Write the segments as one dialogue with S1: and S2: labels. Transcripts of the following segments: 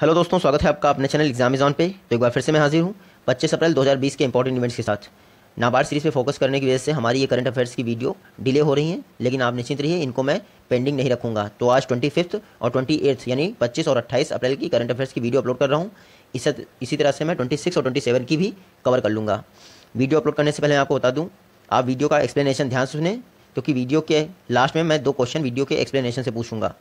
S1: hello दोस्तों स्वागत है आपका अपने चैनल एग्जाम इजाम पे तो एक बार फिर से मैं हाजिर हूँ पच्चीस अप्रैल 2020 के इंपॉर्टेंट इवेंट्स के साथ नाबार्ड सीरीज़ पे फोकस करने की वजह से हमारी ये करंट अफेयर्स की वीडियो डिले हो रही है लेकिन आप निश्चित रहिए इनको मैं पेंडिंग नहीं रखूँगा तो आज ट्वेंटी और ट्वेंटी यानी पच्चीस और अट्ठाईस अप्रैल की करंट अफेयर्स की वीडियो अपलोड कर रहा हूँ इस इसी तरह से मैं ट्वेंटी और ट्वेंटी की भी कवर कर लूँगा वीडियो अपलोड करने से पहले मैं आपको बता दूँ आप वीडियो का एक्सप्लेनेशन ध्यान सुने क्योंकि वीडियो के लास्ट में मैं दो क्वेश्चन वीडियो के एक्सप्लेनेशन से पूछूंगा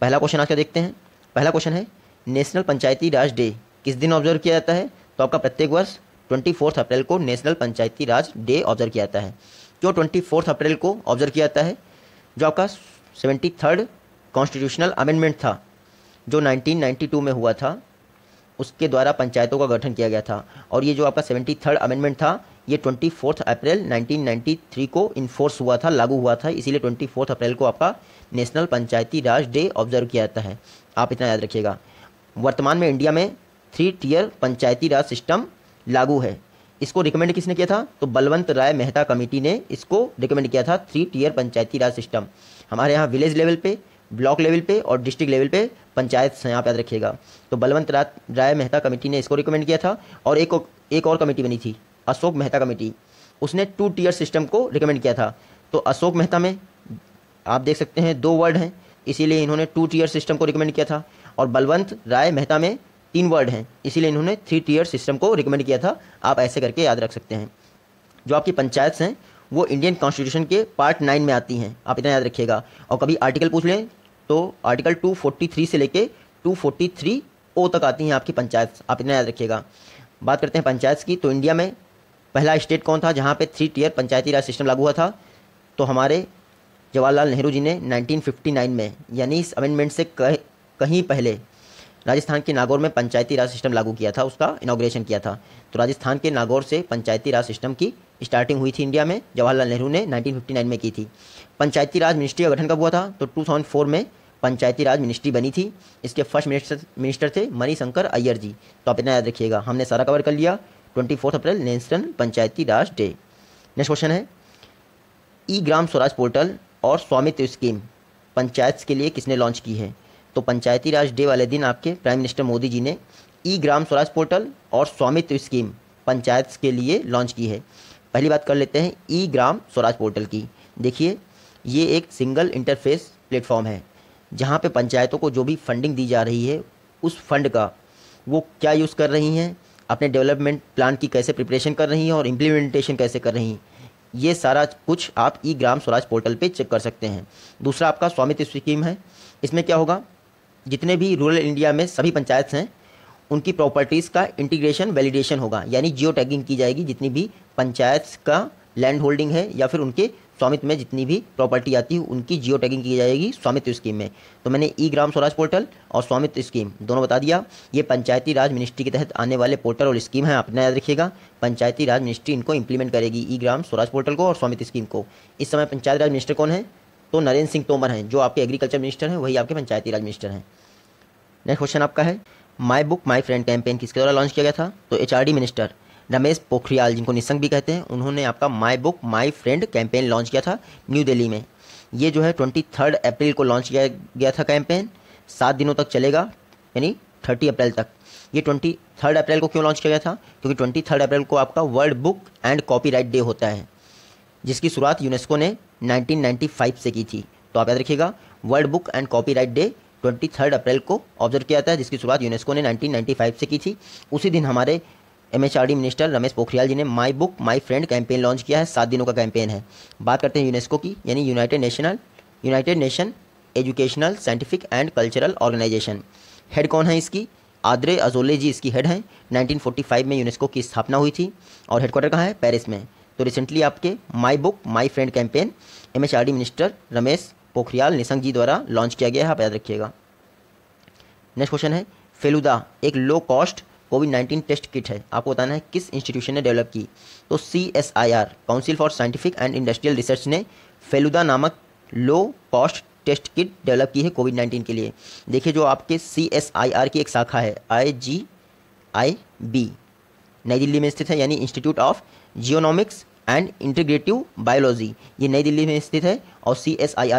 S1: पहला क्वेश्चन आज क्या देखते हैं पहला क्वेश्चन है नेशनल पंचायती राज डे किस दिन ऑब्जर्व किया जाता है तो आपका प्रत्येक वर्ष ट्वेंटी फोर्थ अप्रैल को national Panchayati Raj day observe किया जाता है क्यों ट्वेंटी फोर्थ अप्रैल को ऑब्जर्व किया जाता है जो आपका सेवेंटी थर्ड कॉन्स्टिट्यूशनल अमेंडमेंट था जो 1992 में हुआ था उसके द्वारा पंचायतों का गठन किया गया था और ये जो आपका सेवेंटी थर्ड अमेंडमेंट था ये ट्वेंटी फोर्थ अप्रैल 1993 को इन्फोर्स हुआ था लागू हुआ था इसीलिए ट्वेंटी फोर्थ अप्रैल को आपका national Panchayati Raj day observe किया जाता है आप इतना याद रखिएगा वर्तमान में इंडिया में three tier Panchayati Raj system लागू है इसको रिकमेंड किसने किया था तो बलवंत राय मेहता कमेटी ने इसको रिकमेंड किया था three tier Panchayati Raj system हमारे यहाँ विलेज लेवल पे ब्लॉक लेवल पे और डिस्ट्रिक्ट लेवल पे पंचायत से आप याद रखिएगा तो बलवंत राय मेहता कमेटी ने इसको रिकमेंड किया था और एक एक और कमेटी बनी थी अशोक मेहता कमेटी उसने टू टीयर सिस्टम को रिकमेंड किया था तो अशोक मेहता में आप देख सकते हैं दो वर्ड हैं इसीलिए इन्होंने टू टीयर सिस्टम को रिकमेंड किया था और बलवंत राय मेहता में तीन वर्ड हैं इसीलिए इन्होंने थ्री टीयर सिस्टम को रिकमेंड किया था आप ऐसे करके याद रख सकते हैं जो आपकी पंचायत हैं वो इंडियन कॉन्स्टिट्यूशन के पार्ट नाइन में आती हैं आप इतना याद रखिएगा और कभी आर्टिकल पूछ लें तो आर्टिकल 243 से लेके 243 ओ तक आती हैं आपकी पंचायत आप इतना याद रखिएगा बात करते हैं पंचायत की तो इंडिया में पहला स्टेट कौन था जहाँ पे three tier Panchayati Raj system लागू हुआ था तो हमारे जवाहरलाल नेहरू जी ने 1959 में यानी इस अमेंडमेंट से कह कहीं पहले राजस्थान के नागौर में पंचायती राज सिस्टम लागू किया था उसका इनाग्रेशन किया था तो राजस्थान के नागौर से पंचायती राज सिस्टम की स्टार्टिंग हुई थी इंडिया में जवाहरलाल नेहरू ने 1959 में की थी पंचायती राज मिनिस्ट्री का गठन कब हुआ था तो 2004 में पंचायती राज मिनिस्ट्री बनी थी इसके फर्स्ट मिनिस्टर मिनिस्टर थे मणिशंकर अय्यर जी तो आप इतना याद रखिएगा हमने सारा कवर कर लिया twenty April national Panchayati Raj day next question है ई ग्राम स्वराज पोर्टल और स्वामित्व स्कीम पंचायत के लिए किसने लॉन्च की है तो पंचायती राज डे वाले दिन आपके प्राइम मिनिस्टर मोदी जी ने ई ग्राम स्वराज पोर्टल और स्वामित्व स्कीम पंचायत के लिए लॉन्च की है पहली बात कर लेते हैं ई ग्राम स्वराज पोर्टल की देखिए ये एक सिंगल इंटरफेस प्लेटफॉर्म है जहाँ पे पंचायतों को जो भी फंडिंग दी जा रही है उस फंड का वो क्या यूज़ कर रही हैं अपने डेवलपमेंट प्लान की कैसे प्रिपरेशन कर रही हैं और इम्प्लीमेंटेशन कैसे कर रही हैं ये सारा कुछ आप ई ग्राम स्वराज पोर्टल पे चेक कर सकते हैं दूसरा आपका स्वामित्व स्कीम है इसमें क्या होगा जितने भी रूरल इंडिया में सभी पंचायत हैं उनकी प्रॉपर्टीज़ का इंटीग्रेशन वैलिडेशन होगा यानी जियो टैगिंग की जाएगी जितनी भी पंचायत का लैंड होल्डिंग है या फिर उनके स्वामित्व में जितनी भी प्रॉपर्टी आती है उनकी जियो टैगिंग की जाएगी स्वामित्व स्कीम में तो मैंने ई ग्राम स्वराज पोर्टल और स्वामित्व स्कीम दोनों बता दिया ये पंचायती राज मिनिस्ट्री के तहत आने वाले पोर्टल और स्कीम है अपना याद रखिएगा पंचायती राज मिनिस्ट्री इनको इंप्लीमेंट करेगी ई ग्राम स्वराज पोर्टल को और स्वामित्व स्कीम को इस समय पंचायत राज मिनिस्टर कौन है तो नरेंद्र सिंह तोमर हैं जो आपके एग्रीकल्चर मिनिस्टर हैं वही आपके पंचायती राज मिनिस्टर हैं नेक्स्ट क्वेश्चन आपका है my book my friend campaign किसके द्वारा लॉन्च किया गया था तो एच मिनिस्टर रमेश पोखरियाल जिनको निशंक भी कहते हैं उन्होंने आपका my book my friend campaign launch किया था न्यू दिल्ली में ये जो है ट्वेंटी थर्ड अप्रैल को लॉन्च किया गया था कैंपेन सात दिनों तक चलेगा यानी थर्टी अप्रैल तक ये ट्वेंटी थर्ड अप्रैल को क्यों लॉन्च किया गया था क्योंकि ट्वेंटी थर्ड अप्रैल को आपका world book and copyright day होता है जिसकी शुरुआत यूनेस्को ने 1995 से की थी तो आप याद रखिएगा world book and copyright day 23 April को ऑब्जर्व किया जाता है जिसकी शुरुआत यूनेस्को ने 1995 से की थी उसी दिन हमारे एमएचआरडी मिनिस्टर रमेश पोखरियाल जी ने my book my friend campaign launch किया है सात दिनों का कैंपेन है बात करते हैं यूनेस्को की यानी united national united nation educational scientific and cultural organization head कौन है इसकी आदरे अजोले जी इसकी हेड हैं 1945 में यूनेस्को की स्थापना हुई थी और हेडक्वार्टर कहाँ है पेरिस में तो रिसेंटली आपके my book my friend campaign M minister Ramesh Pokhriyal Nishank ji द्वारा लॉन्च किया गया है आप याद रखिएगा नेक्स्ट क्वेश्चन है फेलुदा एक low cost covid nineteen test kit है आपको बताना है किस इंस्टीट्यूशन ने डेवलप की तो C S I R council for scientific and industrial research ने फेलुदा नामक low cost test kit develop की है कोविड नाइन्टीन के लिए देखिए जो आपके सी एस आई आर की एक शाखा है आई जी आई बी नई दिल्ली में स्थित है यानी institute of genomics and integrative biology ये नई दिल्ली में स्थित है और सी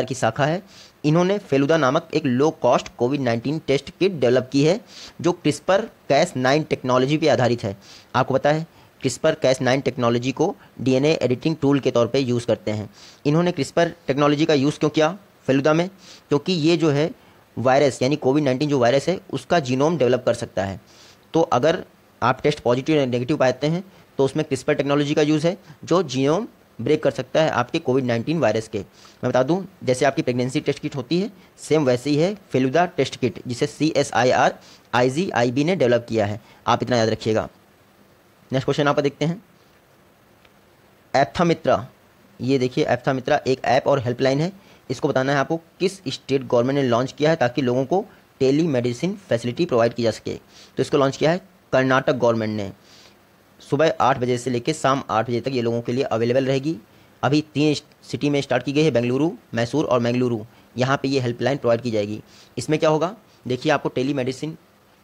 S1: की शाखा है इन्होंने फेलुदा नामक एक low cost covid 19 test kit develop की है जो क्रिस्पर कैस नाइन टेक्नोलॉजी पर आधारित है आपको पता है क्रिस्पर कैस नाइन टेक्नोलॉजी को डीएनए एडिटिंग टूल के तौर पर यूज़ करते हैं इन्होंने क्रिस्पर टेक्नोलॉजी का यूज़ क्यों किया फेलुदा में क्योंकि ये जो है वायरस यानी कोविड नाइन्टीन जो वायरस है उसका जीनोम डेवलप कर सकता है तो अगर आप टेस्ट पॉजिटिव या नेगेटिव पाते हैं तो उसमें क्रिस्पर टेक्नोलॉजी का यूज़ है जो जीनोम ब्रेक कर सकता है आपके कोविड नाइन्टीन वायरस के मैं बता दूं जैसे आपकी प्रेगनेंसी टेस्ट किट होती है सेम वैसे ही है फेलुदा टेस्ट किट जिसे C S I R I G I B ने डेवलप किया है आप इतना याद रखिएगा नेक्स्ट क्वेश्चन आप देखते हैं एप्थामित्रा ये देखिए एप्थामित्रा एक ऐप और हेल्पलाइन है इसको बताना है आपको किस स्टेट गवर्नमेंट ने लॉन्च किया है ताकि लोगों को टेली मेडिसिन फैसिलिटी प्रोवाइड की जा सके तो इसको लॉन्च किया है कर्नाटक गवर्नमेंट ने सुबह आठ बजे से लेकर शाम आठ बजे तक ये लोगों के लिए अवेलेबल रहेगी अभी तीन सिटी में स्टार्ट की गई है बेंगलुरु मैसूर और मैंगलुरु यहाँ पे ये हेल्पलाइन प्रोवाइड की जाएगी इसमें क्या होगा देखिए आपको टेली मेडिसिन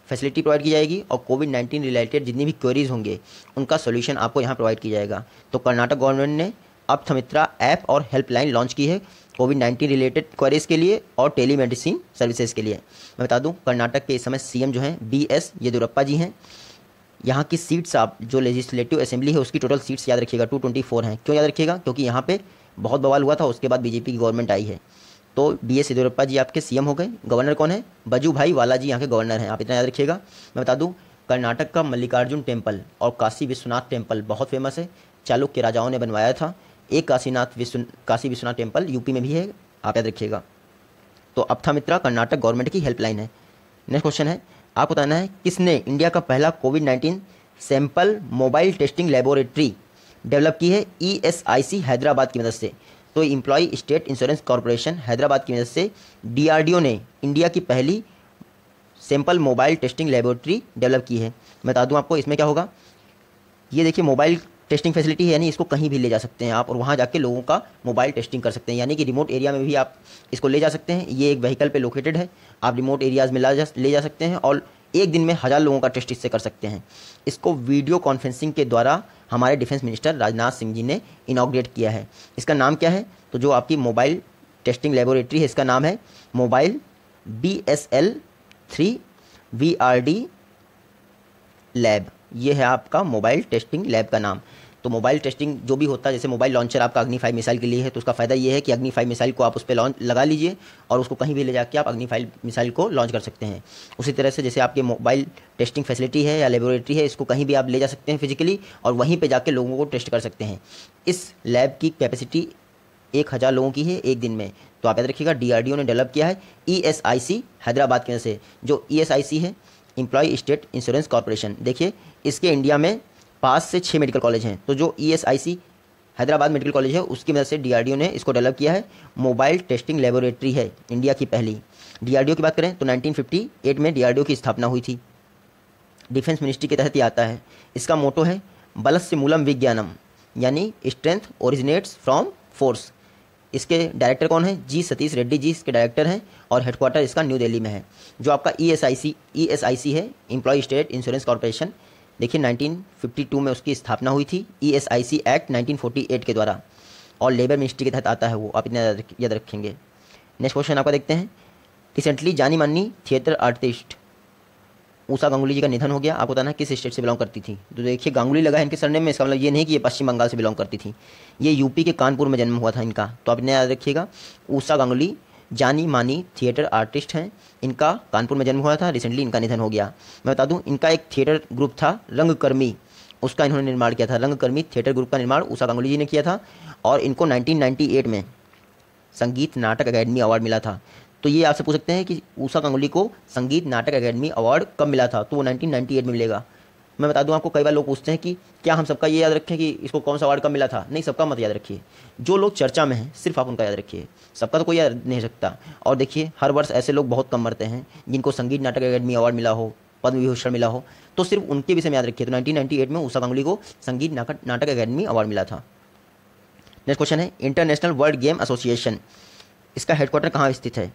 S1: फैसिलिटी प्रोवाइड की जाएगी और कोविड नाइन्टीन रिलेटेड जितनी भी क्वेरीज होंगे उनका सोल्यूशन आपको यहाँ प्रोवाइड किया जाएगा तो कर्नाटक गवर्नमेंट ने अब थमित्रा ऐप और हेल्पलाइन लॉन्च की है कोविड नाइन्टीन रिलेटेड क्वेरीज के लिए और टेली मेडिसिन सर्विसेज के लिए मैं बता दूँ कर्नाटक के इस समय सी जो हैं बी एस येदुरप्पा जी हैं यहाँ की सीट्स आप जो लेजिस्लेटिव असेंबली है उसकी टोटल सीट्स याद रखिएगा टू ट्वेंटी फोर हैं क्यों याद रखिएगा क्योंकि यहाँ पे बहुत बवाल हुआ था उसके बाद बीजेपी की गवर्नमेंट आई है तो बी एस येदियुरप्पा जी आपके सीएम हो गए गवर्नर कौन है बजू भाई वाला जी यहाँ के गवर्नर हैं आप इतना याद रखिएगा मैं बता दूँ कर्नाटक का मल्लिकार्जुन टेम्पल और काशी विश्वनाथ टेम्पल बहुत फेमस है चालुक्य राजाओं ने बनवाया था एक काशीनाथ विश्व काशी विश्वनाथ टेम्पल यूपी में भी है आप याद रखिएगा तो अब था मित्रा कर्नाटक गवर्नमेंट की हेल्पलाइन है नेक्स्ट क्वेश्चन है आपको बताना है किसने इंडिया का पहला covid nineteen sample mobile testing laboratory develop की है ई e हैदराबाद की मदद से तो employee state insurance corporation Hyderabad की मदद से ओ ने इंडिया की पहली sample mobile testing laboratory develop की है मैं बता दूँ आपको इसमें क्या होगा ये देखिए मोबाइल टेस्टिंग फैसिलिटी है यानी इसको कहीं भी ले जा सकते हैं आप और वहाँ जाके लोगों का मोबाइल टेस्टिंग कर सकते हैं यानी कि रिमोट एरिया में भी आप इसको ले जा सकते हैं ये एक व्हीकल पे लोकेटेड है आप रिमोट एरियाज़ में ला जा ले जा सकते हैं और एक दिन में हज़ार लोगों का टेस्ट इससे कर सकते हैं इसको वीडियो कॉन्फ्रेंसिंग के द्वारा हमारे डिफेंस मिनिस्टर राजनाथ सिंह जी ने इनाग्रेट किया है इसका नाम क्या है तो जो आपकी मोबाइल टेस्टिंग लेबोरेटरी है इसका नाम है mobile B S L three V R D lab ये है आपका मोबाइल टेस्टिंग लैब का नाम तो मोबाइल टेस्टिंग जो भी होता है जैसे मोबाइल लॉन्चर आपका अग्नि फाइव मिसाइल के लिए है तो उसका फ़ायदा यह है कि अग्नि फाइव मिसाइल को आप उस पर लॉन्च लगा लीजिए और उसको कहीं भी ले जाके आप अग्नि फाइव मिसाइल को लॉन्च कर सकते हैं उसी तरह से जैसे आपके मोबाइल टेस्टिंग फैसिलिटी है या लेबोरेटरी है इसको कहीं भी आप ले जा सकते हैं फिजिकली और वहीं पर जाके लोगों को टेस्ट कर सकते हैं इस लैब की कैपेसिटी एक हज़ार लोगों की है एक दिन में तो आप याद रखिएगा डीआरडीओ ने डेवलप किया है ईएसआईसी e हैदराबाद के से जो ईएसआईसी e है एम्प्लॉय स्टेट इंश्योरेंस कॉरपोरेशन देखिए इसके इंडिया में पाँच से छः मेडिकल कॉलेज हैं तो जो E e Hyderabad medical college है उसकी मदद से डीआरडीओ ने इसको डेवलप किया है मोबाइल टेस्टिंग लेबोरेटरी है इंडिया की पहली डीआरडीओ की बात करें तो 1958 में डीआरडीओ की स्थापना हुई थी डिफेंस मिनिस्ट्री के तहत ही आता है इसका मोटो है बलस्य मूलम विज्ञानम यानी स्ट्रेंथ ओरिजिनेट्स फ्रॉम फोर्स इसके डायरेक्टर कौन है जी सतीश रेड्डी जी इसके डायरेक्टर हैं और हेडक्वार्टर इसका न्यू दिल्ली में है जो आपका ई S I C E S I सी है इम्प्लॉय स्टेट इंश्योरेंस कॉरपोरेशन देखिए 1952 में उसकी स्थापना हुई थी E S I C act nineteen के द्वारा और लेबर मिनिस्ट्री के तहत आता है वो आप इतना याद रखेंगे नेक्स्ट क्वेश्चन आपका देखते हैं रिसेंटली जानी मानी थिएटर आर्टिस्ट ऊषा गांगुली जी का निधन हो गया आपको बताना किस स्टेट से बिलोंग करती थी तो देखिए गांगुली लगा है इनके सरने में इसका मतलब ये नहीं कि ये पश्चिम बंगाल से बिलोंग करती थी ये यूपी के कानपुर में जन्म हुआ था इनका तो आप इन्हें याद रखिएगा ऊषा गांगुली जानी मानी थिएटर आर्टिस्ट हैं इनका कानपुर में जन्म हुआ था रिसेंटली इनका निधन हो गया मैं बता दूं इनका एक थिएटर ग्रुप था रंगकर्मी उसका इन्होंने निर्माण किया था रंगकर्मी थिएटर ग्रुप का निर्माण उषा गांगुली जी ने किया था और इनको 1998 में संगीत नाटक अकेडमी अवार्ड मिला था तो ये आपसे पूछ सकते हैं कि उषा गांगुली को संगीत नाटक अकेडमी अवार्ड कब मिला था तो वो 1998 में मिलेगा मैं बता दूं आपको कई बार लोग पूछते हैं कि क्या हम सबका ये याद रखें कि इसको कौन सा अवार्ड कब मिला था नहीं सबका मत याद रखिए जो लोग चर्चा में हैं सिर्फ आप उनका याद रखिए सबका तो कोई याद नहीं सकता और देखिए हर वर्ष ऐसे लोग बहुत कम मरते हैं जिनको संगीत नाटक अकेडमी अवार्ड मिला हो पद्म विभूषण मिला हो तो सिर्फ उनके विषय में याद रखिए तो नाइनटीन में उषा गांगुली को संगीत नाटक अकेडमी अवार्ड मिला था नेक्स्ट क्वेश्चन है इंटरनेशनल वर्ल्ड गेम एसोसिएशन इसका हेडक्वार्टर कहाँ स्थित है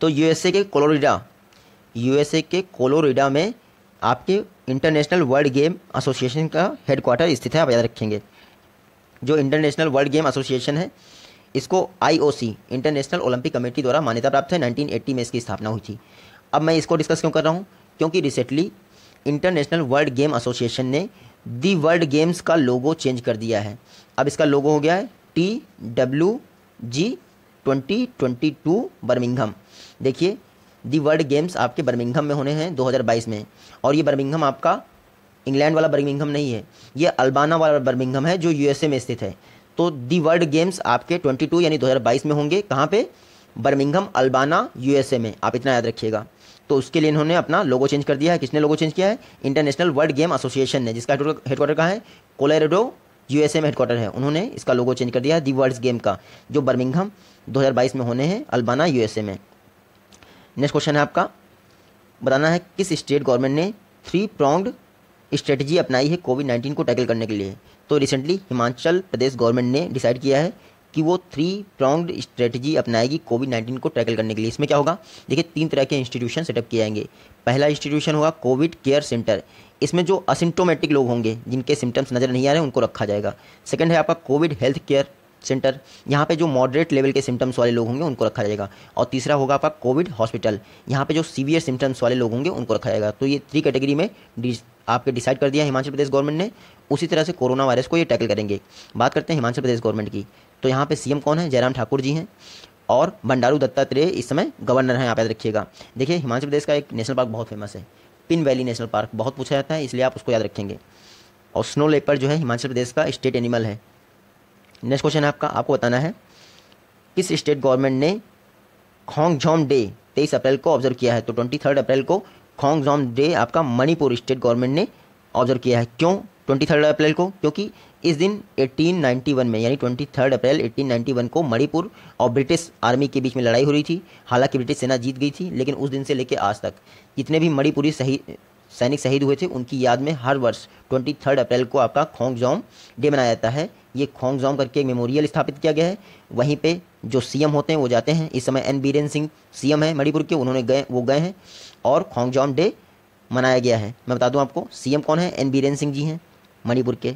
S1: तो यूएसए के कोलोरिडा यूएसए के कोलोरिडा में आपके इंटरनेशनल वर्ल्ड गेम एसोसिएशन का क्वार्टर स्थित है आप याद रखेंगे जो इंटरनेशनल वर्ल्ड गेम एसोसिएशन है इसको आईओसी इंटरनेशनल ओलंपिक कमेटी द्वारा मान्यता प्राप्त है 1980 में इसकी स्थापना हुई थी अब मैं इसको डिस्कस क्यों कर रहा हूँ क्योंकि recently international world game association ने दी वर्ल्ड गेम्स का लोगो चेंज कर दिया है अब इसका लोगो हो गया है T W G twenty twenty two Birmingham देखिए दी वर्ल्ड गेम्स आपके बर्मिंगम में होने हैं 2022 में और ये बर्मिंगम आपका इंग्लैंड वाला बर्मिंगम नहीं है ये अल्बाना वाला बर्मिंगम है जो यूएसए में स्थित है तो दी वर्ल्ड गेम्स आपके 22 यानी 2022 में होंगे कहाँ पे बर्मिंगम अल्बाना यूएसए में आप इतना याद रखिएगा तो उसके लिए इन्होंने अपना लोगो चेंज कर दिया है किसने लोगो चेंज किया है इंटरनेशनल वर्ल्ड गेम एसोसिएशन ने जिसका हेडक्वार्टर कहाँ है कोलेरेडो यूएसए में हेडक्वार्टर है उन्होंने इसका लोगो चेंज कर दिया है दी वर्ल्ड गेम का जो बर्मिंगम 2022 में होने हैं अल्बाना यूएसए में नेक्स्ट क्वेश्चन है आपका बताना है किस स्टेट गवर्नमेंट ने थ्री प्रोंग्ड स्ट्रेटजी अपनाई है कोविड नाइन्टीन को टैकल करने के लिए तो रिसेंटली हिमाचल प्रदेश गवर्नमेंट ने डिसाइड किया है कि वो थ्री प्रोंग्ड स्ट्रेटजी अपनाएगी कोविड नाइन्टीन को टैकल करने के लिए इसमें क्या होगा देखिए तीन तरह के इंस्टीट्यूशन सेटअप किए जाएंगे पहला इंस्टीट्यूशन होगा कोविड केयर सेंटर इसमें जो असिम्टोमेटिक लोग होंगे जिनके सिम्टम्स नज़र नहीं आ रहे उनको रखा जाएगा सेकेंड है आपका कोविड हेल्थ केयर सेंटर यहाँ पे जो मॉडरेट लेवल के सिम्टम्स वाले लोग होंगे उनको रखा जाएगा और तीसरा होगा आपका कोविड हॉस्पिटल यहाँ पे जो सीवियर सिम्टम्स वाले लोग होंगे उनको रखा जाएगा तो ये थ्री कैटेगरी में आपके डिसाइड कर दिया हिमाचल प्रदेश गवर्नमेंट ने उसी तरह से कोरोना वायरस को ये टैकल करेंगे बात करते हैं हिमाचल प्रदेश गवर्नमेंट की तो यहाँ पे सीएम कौन है जयराम ठाकुर जी हैं और बंडारू दत्तात्रेय इस समय गवर्नर हैं आप याद रखिएगा देखिए हिमाचल प्रदेश का एक नेशनल पार्क बहुत फेमस है पिन वैली नेशनल पार्क बहुत पूछा जाता है इसलिए आप उसको याद रखेंगे और स्नो लेपर जो है हिमाचल प्रदेश का स्टेट एनिमल है नेक्स्ट क्वेश्चन है आपका आपको बताना है किस स्टेट गवर्नमेंट ने खोंगझोम डे तेईस अप्रैल को ऑब्जर्व किया है तो ट्वेंटी थर्ड अप्रैल को खोंगझोम डे आपका मणिपुर स्टेट गवर्नमेंट ने ऑब्जर्व किया है क्यों ट्वेंटी थर्ड अप्रैल को क्योंकि इस दिन 1891 में यानी ट्वेंटी थर्ड अप्रैल 1891 को मणिपुर और ब्रिटिश आर्मी के बीच में लड़ाई हो रही थी हालांकि ब्रिटिश सेना जीत गई थी लेकिन उस दिन से लेकर आज तक जितने भी मणिपुरी सही सैनिक शहीद हुए थे उनकी याद में हर वर्ष ट्वेंटी थर्ड अप्रैल को आपका खोंगजोम डे मनाया जाता है ये खोंगजोम करके एक मेमोरियल स्थापित किया गया है वहीं पे जो सीएम होते हैं वो जाते हैं इस समय एन बीरेन सिंह सीएम हैं मणिपुर के उन्होंने गए वो गए हैं और खोंगजोम डे मनाया गया है मैं बता दूं आपको सीएम कौन है एन बीरेन सिंह जी हैं मणिपुर के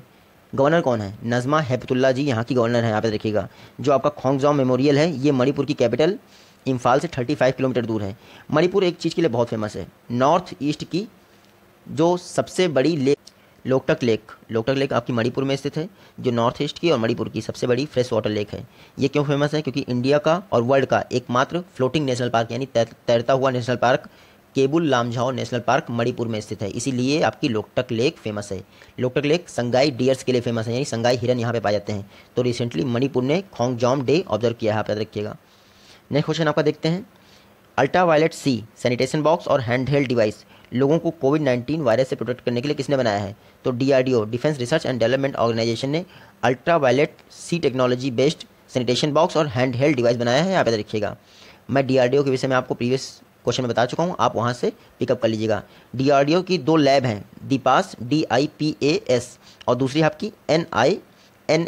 S1: गवर्नर कौन है नजमा हैबतुल्ला जी यहाँ की गवर्नर है यहाँ पर देखिएगा जो आपका खोंगजोम मेमोरियल है ये मणिपुर की कैपिटल इम्फाल से 35 किलोमीटर दूर है मणिपुर एक चीज़ के लिए बहुत फेमस है नॉर्थ ईस्ट की जो सबसे बड़ी lake Loktak lake Loktak lake आपकी मणिपुर में स्थित है जो नॉर्थ ईस्ट की और मणिपुर की सबसे बड़ी फ्रेश वाटर लेक है ये क्यों फेमस है क्योंकि इंडिया का और वर्ल्ड का एकमात्र फ्लोटिंग नेशनल पार्क यानी तैरता हुआ national park Keibul Lamjao national park Manipur में स्थित है इसीलिए आपकी लोकटक लेक फेमस है लोकटक लेक संगाई डियर्स के लिए फेमस है यानी संगाई हिरन यहाँ पे पाए जाते हैं तो रिसेंटली मणिपुर ने खोंगजॉम डे ऑब्जर्व किया है आप याद रखिएगा नेक्स्ट क्वेश्चन आपका देखते हैं ultra violet C sanitation box और हैंड हेल्ड डिवाइस लोगों को कोविड नाइन्टीन वायरस से प्रोटेक्ट करने के लिए किसने बनाया है तो D defence research and development organisation ने ultra violet C technology based sanitation box और हैंड हेल्ड डिवाइस बनाया है यहाँ पे तो देखिएगा मैं डी के विषय में आपको प्रीवियस क्वेश्चन में बता चुका हूँ आप वहाँ से पिकअप कर लीजिएगा डी की दो लैब हैं DIPAS D I P A S और दूसरी आपकी N I N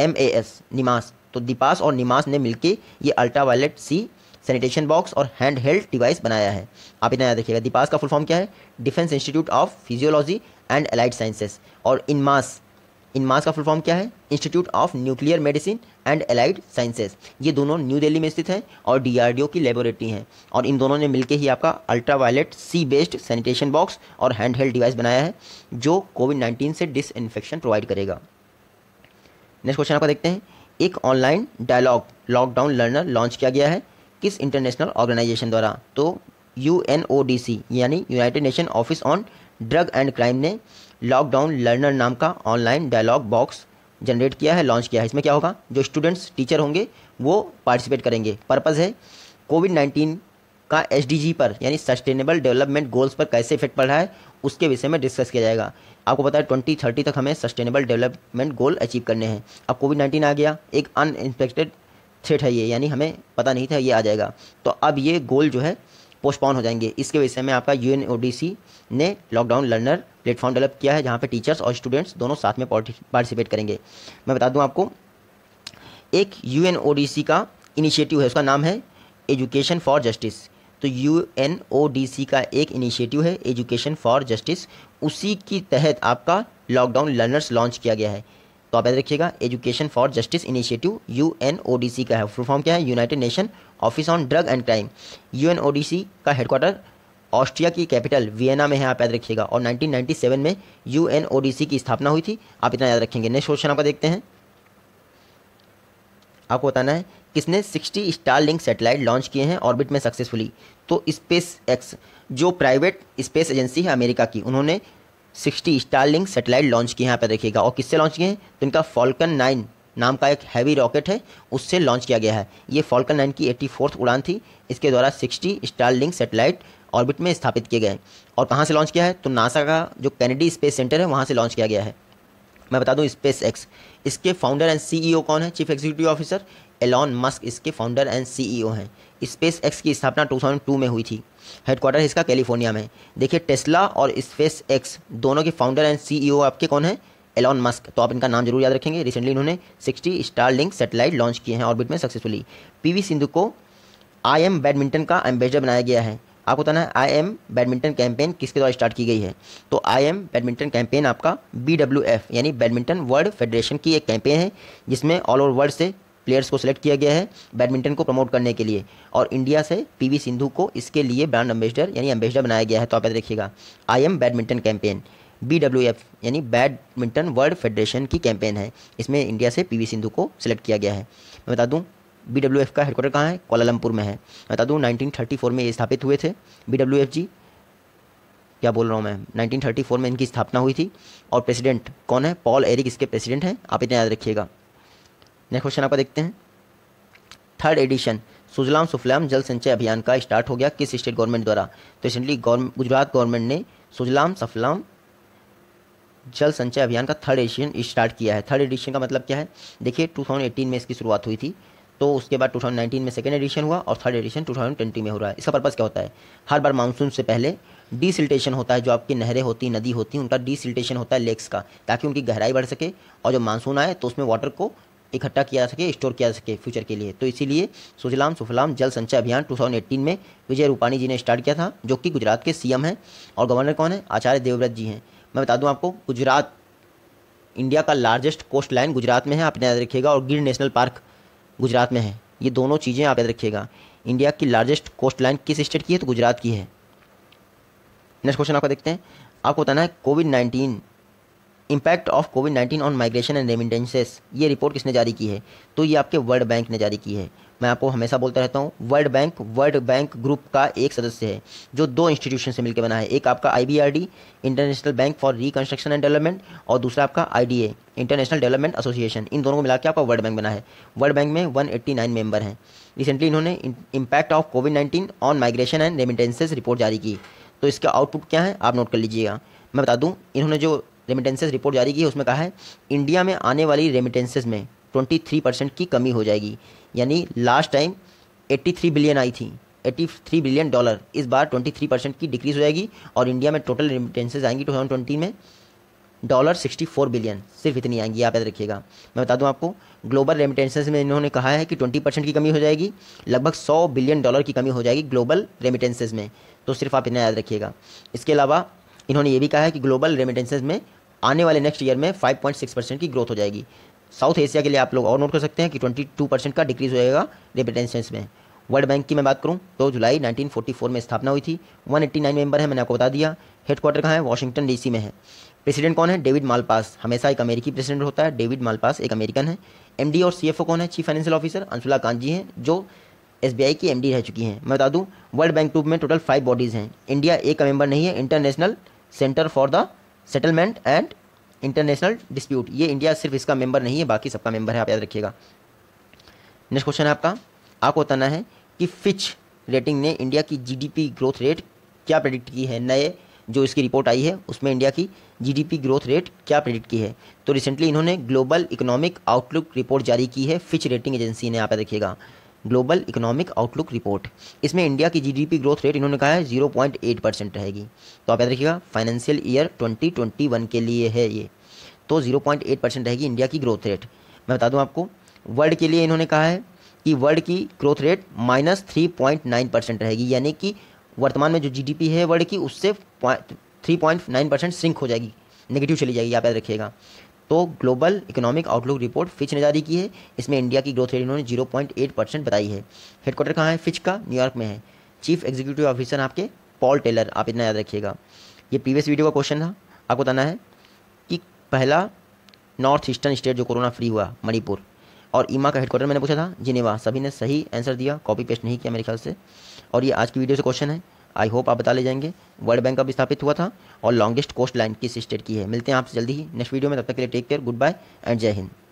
S1: M A S INMAS तो दीपास और निमास ने मिलकर ये ultra violet C sanitation box और हैंड हेल्ड डिवाइस बनाया है आप इतना याद रखिएगा दीपास का फुल फॉर्म क्या है defence institute of physiology and allied sciences और इनमास मास का फुल फॉर्म क्या है institute of nuclear medicine and allied sciences ये दोनों न्यू दिल्ली में स्थित हैं और डी की लेबोरेटरी हैं और इन दोनों ने मिलकर ही आपका ultra violet C based sanitation box और हैंड हेल्ड डिवाइस बनाया है जो कोविड नाइन्टीन से इन्फेक्शन प्रोवाइड करेगा नेक्स्ट क्वेश्चन आपका देखते हैं एक online dialogue lockdown learner launch किया गया है किस इंटरनेशनल ऑर्गेनाइजेशन द्वारा तो यू यानी united nation office on drug and crime ने लॉकडाउन लर्नर नाम का ऑनलाइन डायलॉग बॉक्स जनरेट किया है लॉन्च किया है इसमें क्या होगा जो स्टूडेंट्स टीचर होंगे वो पार्टिसिपेट करेंगे पर्पज़ है कोविड नाइन्टीन का एस पर यानी सस्टेनेबल डेवलपमेंट गोल्स पर कैसे इफेक्ट पड़ रहा है उसके विषय में डिस्कस किया जाएगा आपको पता है ट्वेंटी थर्टी तक हमें सस्टेनेबल डेवलपमेंट गोल अचीव करने हैं अब कोविड नाइन्टीन आ गया एक अनएक्सपेक्टेड थ्रेट है ये यानी हमें पता नहीं था ये आ जाएगा तो अब ये गोल जो है पोस्टपोन हो जाएंगे इसके विषय में आपका यू ने लॉकडाउन लर्नर प्लेटफॉर्म डेवलप किया है जहाँ पर टीचर्स और स्टूडेंट्स दोनों साथ में पार्टिसिपेट करेंगे मैं बता दूँ आपको एक यू का इनिशिएटिव है उसका नाम है एजुकेशन फॉर जस्टिस तो यू का एक इनिशिएटिव है एजुकेशन फॉर जस्टिस उसी के तहत आपका लॉकडाउन लर्नर्स लॉन्च किया गया है तो आप याद रखिएगा education for justice initiative U का है फुल फॉर्म क्या है united nation office on drug and crime U का हेडक्वार्टर ऑस्ट्रिया की कैपिटल वियना में है आप याद रखिएगा और 1997 में यू की स्थापना हुई थी आप इतना याद रखेंगे नेक्स्ट क्वेश्चन आपका देखते हैं आपको बताना है किसने 60 स्टार लिंक सेटेलाइट लॉन्च किए हैं ऑर्बिट में सक्सेसफुली तो स्पेस एक्स जो प्राइवेट स्पेस एजेंसी है अमेरिका की उन्होंने sixty Starlink satellite launch किए यहाँ पर देखिएगा और किससे लॉन्च किए हैं तो इनका फॉल्कन नाइन नाम का एक हैवी रॉकेट है उससे लॉन्च किया गया है ये फॉल्कन नाइन की एट्टी फोर्थ उड़ान थी इसके द्वारा sixty Starlink satellite orbit में स्थापित किए गए और कहाँ से लॉन्च किया है तो नासा का जो कैनेडी स्पेस सेंटर है वहाँ से लॉन्च किया गया है मैं बता दूँ स्पेस एक्स इसके फाउंडर एंड सीईओ कौन है chief executive officer Elon Musk इसके फाउंडर एंड सीईओ हैं स्पेस एक्स की स्थापना 2002 में हुई थी हेडक्वार्टर इसका कैलिफोर्निया में देखिए टेस्ला और स्पेस एक्स दोनों के फाउंडर एंड सीईओ आपके कौन हैं एलॉन मस्क तो आप इनका नाम जरूर याद रखेंगे रिसेंटली इन्होंने 60 स्टार लिंक सेटेलाइट लॉन्च किए हैं ऑर्बिट में सक्सेसफुली पी सिंधु को आई एम बैडमिंटन का एम्बेसडर बनाया गया है आपको बताना है आई एम बैडमिंटन कैंपेन किसके द्वारा स्टार्ट की गई है तो आई एम बैडमिंटन कैंपेन आपका बी डब्ल्यू एफ यानी बैडमिंटन वर्ल्ड फेडरेशन की एक कैंपेन है जिसमें ऑल ओवर वर्ल्ड से प्लेयर्स को सिलेक्ट किया गया है बैडमिंटन को प्रमोट करने के लिए और इंडिया से पीवी सिंधु को इसके लिए ब्रांड एम्बेसडर यानी एम्बेसडर बनाया गया है तो आप याद रखिएगा I am badminton campaign B W F यानी बैडमिंटन वर्ल्ड फेडरेशन की कैंपेन है इसमें इंडिया से पी सिंधु को सिलेक्ट किया गया है मैं बता दूँ बी डब्ल्यू एफ का हेडक्वार्टर कहाँ है कोलालमपुर में है मैं बता दूँ नाइनटीन थर्टी फोर में ये स्थापित हुए थे बी डब्ल्यू एफ जी क्या बोल रहा हूँ मैं 1934 में इनकी स्थापना हुई थी और प्रेसिडेंट कौन है पॉल एरिक इसके प्रेसिडेंट हैं आप इतना याद रखिएगा नेक्स्ट क्वेश्चन आपका देखते हैं थर्ड एडिशन सुजलाम सुफलाम जल संचय अभियान का स्टार्ट हो गया किस स्टेट गवर्नमेंट द्वारा तो रिसेंटली गुजरात गवर्नमेंट ने सुजलाम सफलाम जल संचय अभियान का थर्ड एडिशन स्टार्ट किया है थर्ड एडिशन का मतलब क्या है देखिए 2018 में इसकी शुरुआत हुई थी तो उसके बाद 2019 में सेकेंड एडिशन हुआ और थर्ड एडिशन 2020 में हो रहा है इसका पर्पज़ क्या होता है हर बार मानसून से पहले डिसल्टेशन होता है जो आपकी नहरें होती नदी होती उनका डिसल्टेशन होता है लेक्स का ताकि उनकी गहराई बढ़ सके और जब मानसून आए तो उसमें वाटर को इकट्ठा किया जा सके स्टोर किया जा सके फ्यूचर के लिए तो इसीलिए सुजलाम सुफलाम जल संचय अभियान 2018 में विजय रूपाणी जी ने स्टार्ट किया था जो कि गुजरात के सीएम हैं और गवर्नर कौन है आचार्य देवव्रत जी हैं मैं बता दूं आपको गुजरात इंडिया का लार्जेस्ट कोस्ट लाइन गुजरात में है आप याद रखिएगा और गिर नेशनल पार्क गुजरात में है ये दोनों चीज़ें आप याद रखिएगा इंडिया की लार्जेस्ट कोस्ट लाइन किस स्टेट की है तो गुजरात की है नेक्स्ट क्वेश्चन आपका देखते हैं आपको बताना है COVID nineteen impact of COVID nineteen on migration and remittances ये रिपोर्ट किसने जारी की है तो ये आपके वर्ल्ड बैंक ने जारी की है मैं आपको हमेशा बोलता रहता हूँ world bank world bank group का एक सदस्य है जो दो इंस्टीट्यूशन से मिलकर बना है एक आपका I international bank for reconstruction and development और दूसरा आपका आई इंटरनेशनल डेवलपमेंट एसोसिएशन इन दोनों को मिला के आपका वर्ल्ड बैंक बना है वर्ल्ड बैंक में नाइन मेंबर हैं रिसेंटली इन्होंने impact of COVID nineteen on migration and remittances report जारी की तो इसका आउटपुट क्या है आप नोट कर लीजिएगा मैं बता दूं इन्होंने जो रेमिटेंसेज रिपोर्ट जारी की है उसमें कहा है इंडिया में आने वाली रेमिटेंसेज में 23 परसेंट की कमी हो जाएगी यानी लास्ट टाइम 83 बिलियन आई थी 83 बिलियन डॉलर इस बार 23 परसेंट की डिक्रीज हो जाएगी और इंडिया में टोटल रेमिटेंसेज आएंगी टू में डॉलर 64 बिलियन सिर्फ इतनी आएंगी आप याद रखिएगा मैं बता दूं आपको ग्लोबल रेमिटेंसेज में इन्होंने कहा है कि 20 परसेंट की कमी हो जाएगी लगभग 100 बिलियन डॉलर की कमी हो जाएगी ग्लोबल रेमिटेंसेज में तो सिर्फ आप इतना याद रखिएगा इसके अलावा इन्होंने ये भी कहा है कि ग्लोबल रेमिटेंसेज में आने वाले नेक्स्ट ईयर में 5.6 परसेंट की ग्रोथ हो जाएगी साउथ एशिया के लिए आप लोग और नोट कर सकते हैं कि 22 परसेंट का डिक्रीज होगा रेपिटेंसेंस में वर्ल्ड बैंक की मैं बात करूं तो जुलाई 1944 में स्थापना हुई थी 189 मेंबर है मैंने आपको बता दिया हेडक्वार्टर कहाँ है वाशिंगटन डीसी में है प्रेसिडेंट कौन है डेविड मालपास हमेशा एक अमेरिकी प्रेसिडेंट होता है डेविड मालपास एक अमेरिकन है एमडी और सीएफओ कौन है chief financial officer Anshula Kant ji हैं जो एस की एम रह चुकी हैं मैं बता दूँ वर्ल्ड बैंक ग्रुप में टोटल फाइव बॉडीज़ हैं इंडिया एक का मेंबर नहीं है international centre for the settlement and international dispute ये इंडिया सिर्फ इसका मेंबर नहीं है बाकी सबका मेंबर है आप याद रखिएगा नेक्स्ट क्वेश्चन है आपका आपको बताना है कि फिच रेटिंग ने इंडिया की जीडीपी ग्रोथ रेट क्या प्रेडिक्ट की है नए जो इसकी रिपोर्ट आई है उसमें इंडिया की जीडीपी ग्रोथ रेट क्या प्रेडिक्ट की है तो रिसेंटली इन्होंने ग्लोबल इकोनॉमिक आउटलुक रिपोर्ट जारी की है फिच रेटिंग एजेंसी ने आप देखिएगा ग्लोबल इकोनॉमिक आउटलुक रिपोर्ट इसमें इंडिया की जीडीपी ग्रोथ रेट इन्होंने कहा है जीरो पॉइंट एट परसेंट रहेगी तो आप याद रखिएगा financial year twenty twenty one के लिए है ये तो जीरो पॉइंट एट परसेंट रहेगी इंडिया की ग्रोथ रेट मैं बता दूँ आपको वर्ल्ड के लिए इन्होंने कहा है कि वर्ल्ड की growth rate minus three point nine percent रहेगी यानी कि वर्तमान में जो जीडीपी है वर्ल्ड की उससे three point nine percent sink हो जाएगी नेगेटिव चली जाएगी आप याद रखिएगा तो global economic outlook report Fitch ने जारी की है इसमें इंडिया की ग्रोथ रेट इन्होंने जीरो पॉइंट एट परसेंट बताई है हेडक्वार्टर कहाँ है फिच का न्यूयॉर्क में है चीफ एग्जीक्यूटिव ऑफिसर आपके पॉल टेलर आप इतना याद रखिएगा ये प्रीवियस वीडियो का क्वेश्चन था आपको बताना है कि पहला नॉर्थ ईस्टर्न स्टेट जो कोरोना फ्री हुआ मणिपुर और ईमा e का हेडक्वार्टर मैंने पूछा था जिनेवा सभी ने सही आंसर दिया कॉपी पेस्ट नहीं किया मेरे ख्याल से और ये आज की वीडियो से क्वेश्चन है आई होप आप बता ले जाएंगे वर्ल्ड बैंक अब स्थापित हुआ था और लॉन्गेस्ट कोस्ट लाइन किस स्टेट की है मिलते हैं आपसे जल्दी ही नेक्स्ट वीडियो में तब तक के लिए take care goodbye and जय हिंद